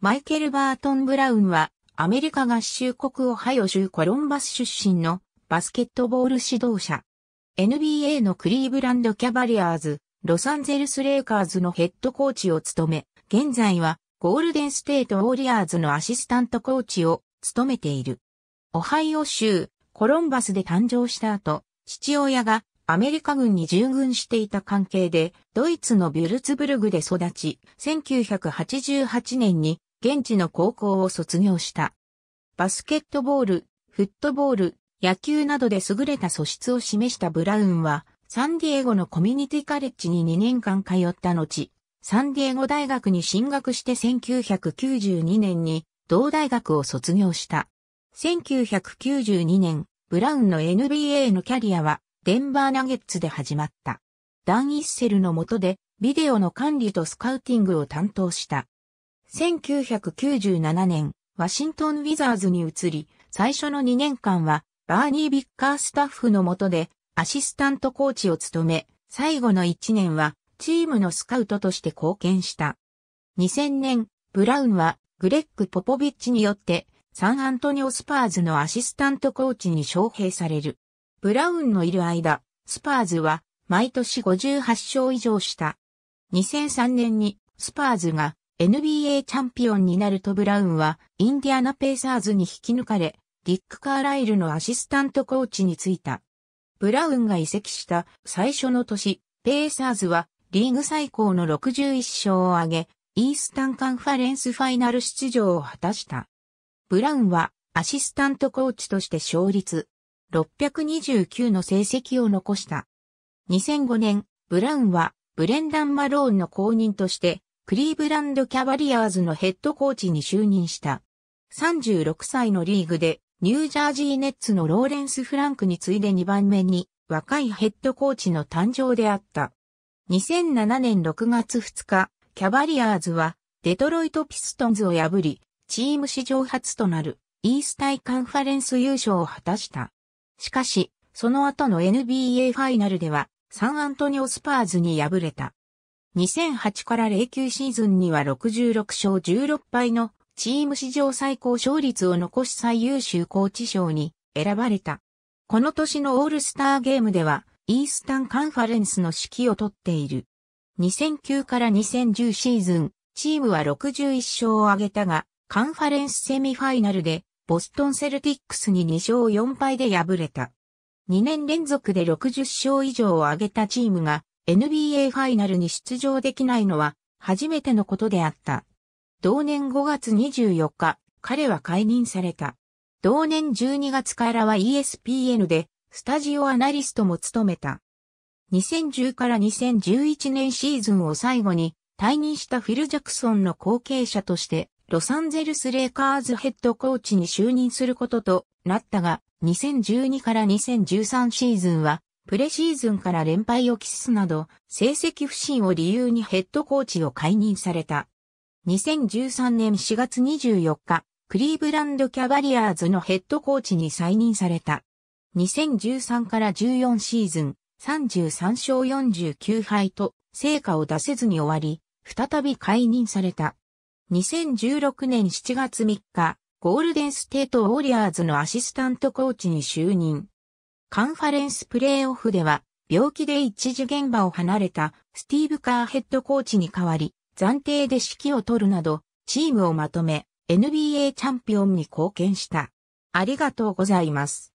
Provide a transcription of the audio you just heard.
マイケル・バートン・ブラウンは、アメリカ合衆国オハイオ州コロンバス出身のバスケットボール指導者。NBA のクリーブランド・キャバリアーズ、ロサンゼルス・レイカーズのヘッドコーチを務め、現在はゴールデン・ステート・ウォリアーズのアシスタントコーチを務めている。オハイオ州、コロンバスで誕生した後、父親がアメリカ軍に従軍していた関係で、ドイツのビュルツブルグで育ち、1988年に現地の高校を卒業した。バスケットボール、フットボール、野球などで優れた素質を示したブラウンは、サンディエゴのコミュニティカレッジに2年間通った後、サンディエゴ大学に進学して1992年に同大学を卒業した。1992年、ブラウンの NBA のキャリアはデンバーナゲッツで始まった。ダン・イッセルの下でビデオの管理とスカウティングを担当した。1997年、ワシントン・ウィザーズに移り、最初の2年間は、バーニー・ビッカースタッフの下で、アシスタントコーチを務め、最後の1年は、チームのスカウトとして貢献した。2000年、ブラウンは、グレッグ・ポポビッチによって、サンアントニオ・スパーズのアシスタントコーチに招聘される。ブラウンのいる間、スパーズは毎年58勝以上した。2003年にスパーズが NBA チャンピオンになるとブラウンはインディアナペーサーズに引き抜かれ、ディック・カーライルのアシスタントコーチに就いた。ブラウンが移籍した最初の年、ペーサーズはリーグ最高の61勝を挙げ、イースタンカンファレンスファイナル出場を果たした。ブラウンはアシスタントコーチとして勝率629の成績を残した。2005年、ブラウンはブレンダン・マローンの後任としてクリーブランドキャバリアーズのヘッドコーチに就任した。36歳のリーグで、ニュージャージーネッツのローレンス・フランクに次いで2番目に、若いヘッドコーチの誕生であった。2007年6月2日、キャバリアーズは、デトロイト・ピストンズを破り、チーム史上初となる、イースタイカンファレンス優勝を果たした。しかし、その後の NBA ファイナルでは、サンアントニオスパーズに敗れた。2008から09シーズンには66勝16敗のチーム史上最高勝率を残し最優秀コーチ賞に選ばれた。この年のオールスターゲームでは、イースタンカンファレンスの指揮をとっている。2009から2010シーズン、チームは61勝を挙げたが、カンファレンスセミファイナルで、ボストンセルティックスに2勝4敗で敗れた。2年連続で60勝以上を挙げたチームが、NBA ファイナルに出場できないのは初めてのことであった。同年5月24日、彼は解任された。同年12月からは ESPN でスタジオアナリストも務めた。2010から2011年シーズンを最後に退任したフィル・ジャクソンの後継者としてロサンゼルス・レイカーズヘッドコーチに就任することとなったが2012から2013シーズンはプレシーズンから連敗を期すなど、成績不振を理由にヘッドコーチを解任された。2013年4月24日、クリーブランドキャバリアーズのヘッドコーチに再任された。2013から14シーズン、33勝49敗と、成果を出せずに終わり、再び解任された。2016年7月3日、ゴールデンステートウォリアーズのアシスタントコーチに就任。カンファレンスプレーオフでは、病気で一時現場を離れたスティーブ・カーヘッドコーチに代わり、暫定で指揮を取るなど、チームをまとめ、NBA チャンピオンに貢献した。ありがとうございます。